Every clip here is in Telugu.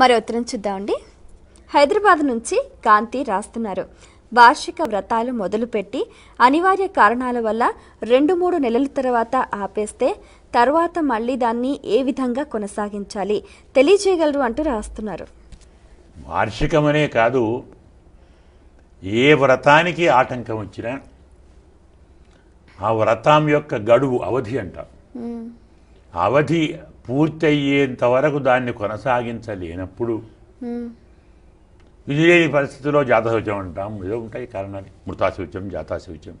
మరో ఉత్తరం చూద్దామండి హైదరాబాద్ నుంచి కాంతి రాస్తున్నారు వార్షిక వ్రతాలు మొదలుపెట్టి అనివార్య కారణాల వల్ల రెండు మూడు నెలల తర్వాత ఆపేస్తే తర్వాత మళ్ళీ దాన్ని ఏ విధంగా కొనసాగించాలి తెలియజేయగలరు అంటూ రాస్తున్నారు వార్షికమనే కాదు ఏ వ్రతానికి ఆటంకం వచ్చినా ఆ వ్రతం యొక్క గడువు అవధి అంట అవధి పూర్తయ్యేంత వరకు దాన్ని కొనసాగించలేనప్పుడు ఇది లేని పరిస్థితిలో జాతశౌచం అంటాం ఏదో ఉంటాయి కారణాలు మృతాశౌచం జాతాశౌచం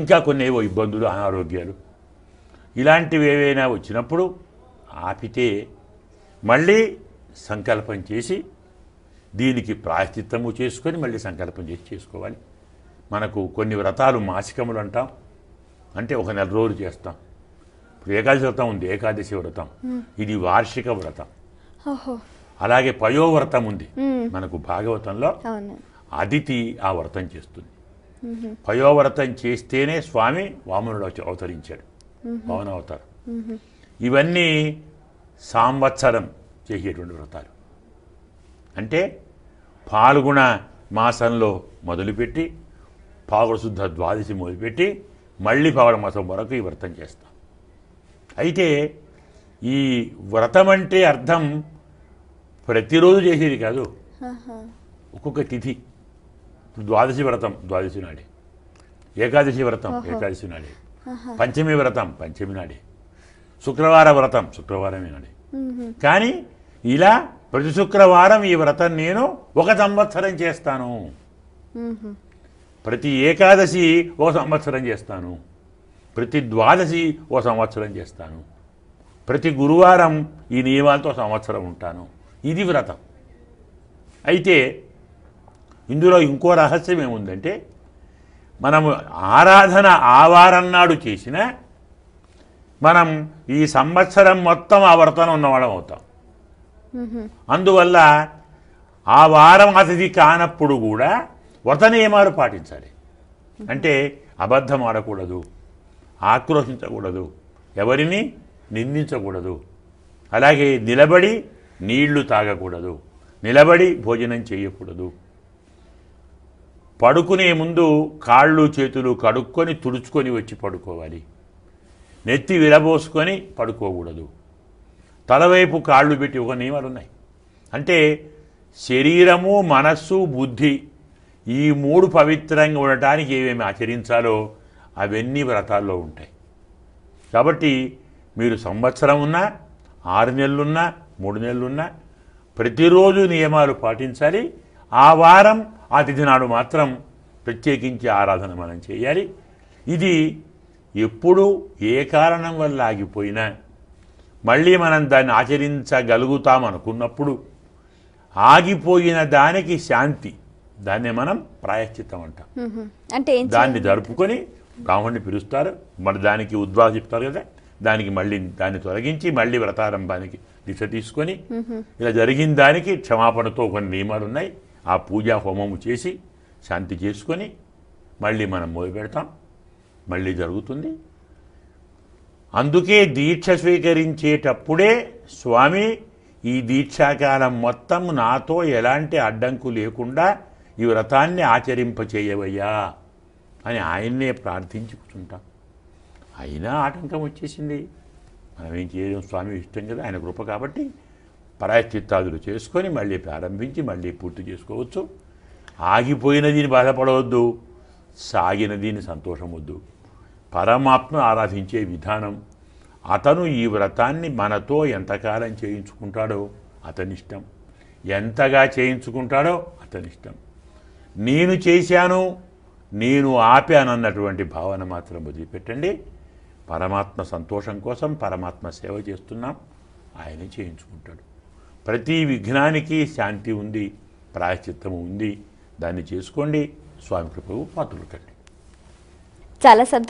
ఇంకా కొన్ని ఏవో ఇబ్బందులు అనారోగ్యాలు ఇలాంటివి ఏవైనా వచ్చినప్పుడు ఆపితే మళ్ళీ సంకల్పం చేసి దీనికి ప్రాయశ్చిత్తము చేసుకొని మళ్ళీ సంకల్పం చేసి చేసుకోవాలి మనకు కొన్ని వ్రతాలు మాసికములు అంటాం అంటే ఒక నెల రోజులు చేస్తాం ఇప్పుడు ఏకాదశి వ్రతం ఉంది ఏకాదశి వ్రతం ఇది వార్షిక వ్రతం అలాగే పయోవ్రతం ఉంది మనకు భాగవతంలో అదితి ఆ వ్రతం చేస్తుంది పయోవ్రతం చేస్తేనే స్వామి వామనుడు అవతరించాడు వామన అవతారం ఇవన్నీ సంవత్సరం చేసేటువంటి వ్రతాలు అంటే పాల్గొన మాసంలో మొదలుపెట్టి పాగుడు శుద్ధ ద్వాదశి మొదలుపెట్టి మళ్ళీ పావడ మాసం వరకు ఈ వ్రతం చేస్తాం అయితే ఈ వ్రతం అంటే అర్థం ప్రతిరోజు చేసేది కాదు ఒక్కొక్క తిథి ద్వాదశి వ్రతం ద్వాదశి నాడే ఏకాదశి వ్రతం ఏకాదశి నాడే పంచమి వ్రతం పంచమి నాడే శుక్రవార వ్రతం శుక్రవారమే నాడే కానీ ఇలా ప్రతి శుక్రవారం ఈ వ్రతం నేను ఒక సంవత్సరం చేస్తాను ప్రతి ఏకాదశి ఒక సంవత్సరం చేస్తాను ప్రతి ద్వాదశి ఓ సంవత్సరం చేస్తాను ప్రతి గురువారం ఈ నియమాలతో సంవత్సరం ఉంటాను ఇది వ్రతం అయితే ఇందులో ఇంకో రహస్యం ఏముందంటే మనము ఆరాధన ఆవారం నాడు చేసిన మనం ఈ సంవత్సరం మొత్తం ఆ వ్రతం ఉన్నవాళ్ళం అవుతాం అందువల్ల ఆ వారం అతిథి కానప్పుడు కూడా వ్రత నియమాలు పాటించాలి అంటే అబద్ధం ఆడకూడదు ఆక్రోశించకూడదు ఎవరిని నిందించకూడదు అలాగే నిలబడి నీళ్లు తాగకూడదు నిలబడి భోజనం చేయకూడదు పడుకునే ముందు కాళ్ళు చేతులు కడుక్కొని తుడుచుకొని వచ్చి పడుకోవాలి నెత్తి విరబోసుకొని పడుకోకూడదు తలవైపు కాళ్ళు పెట్టి ఒక నియమాలు ఉన్నాయి అంటే శరీరము మనస్సు బుద్ధి ఈ మూడు పవిత్రంగా ఉండటానికి ఏమేమి ఆచరించాలో అవన్నీ వ్రతాల్లో ఉంటాయి కాబట్టి మీరు సంవత్సరం ఉన్నా ఆరు నెలలున్నా మూడు నెలలున్నా ప్రతిరోజు నియమాలు పాటించాలి ఆ వారం ఆ తిథి నాడు మాత్రం ప్రత్యేకించి ఆరాధన మనం చేయాలి ఇది ఎప్పుడు ఏ కారణం వల్ల ఆగిపోయినా మళ్ళీ మనం దాన్ని ఆచరించగలుగుతామనుకున్నప్పుడు ఆగిపోయిన దానికి శాంతి దాన్ని మనం ప్రాయశ్చిత్తం అంటాం దాన్ని జరుపుకొని బ్రాహ్మణ్ణి పిలుస్తారు మరి దానికి ఉద్వా చెప్తారు కదా దానికి మళ్ళీ దాన్ని తొలగించి మళ్ళీ వ్రతారంభానికి దిశ తీసుకొని ఇలా జరిగిన దానికి క్షమాపణతో కొన్ని నియమాలు ఉన్నాయి ఆ పూజా హోమము చేసి శాంతి చేసుకొని మళ్ళీ మనం మొదలు పెడతాం మళ్ళీ జరుగుతుంది అందుకే దీక్ష స్వీకరించేటప్పుడే స్వామి ఈ దీక్షాకాలం మొత్తం నాతో ఎలాంటి అడ్డంకు లేకుండా ఈ వ్రతాన్ని ఆచరింపచేయవయ్యా అని ఆయన్నే ప్రార్థించుకుంటాం అయినా ఆటంకం వచ్చేసింది మనం ఏం చేయడం స్వామి ఇష్టం కదా ఆయన కృప కాబట్టి పరాయశ్చిత్తాదులు చేసుకొని మళ్ళీ ప్రారంభించి మళ్ళీ పూర్తి చేసుకోవచ్చు ఆగిపోయినదిని బాధపడవద్దు సాగినదిని సంతోషమొద్దు పరమాత్మ ఆరాధించే విధానం అతను ఈ వ్రతాన్ని మనతో ఎంతకాలం చేయించుకుంటాడో అతనిష్టం ఎంతగా చేయించుకుంటాడో అతనిష్టం నేను చేశాను నేను ఆపానన్నటువంటి భావన మాత్రం వదిలిపెట్టండి పరమాత్మ సంతోషం కోసం పరమాత్మ సేవ చేస్తున్నాం ఆయనే చేయించుకుంటాడు ప్రతి విఘ్నానికి శాంతి ఉంది ప్రాయశ్చిత్తము ఉంది దాన్ని చేసుకోండి స్వామి కృపకు పాత్రలు కండి చాలా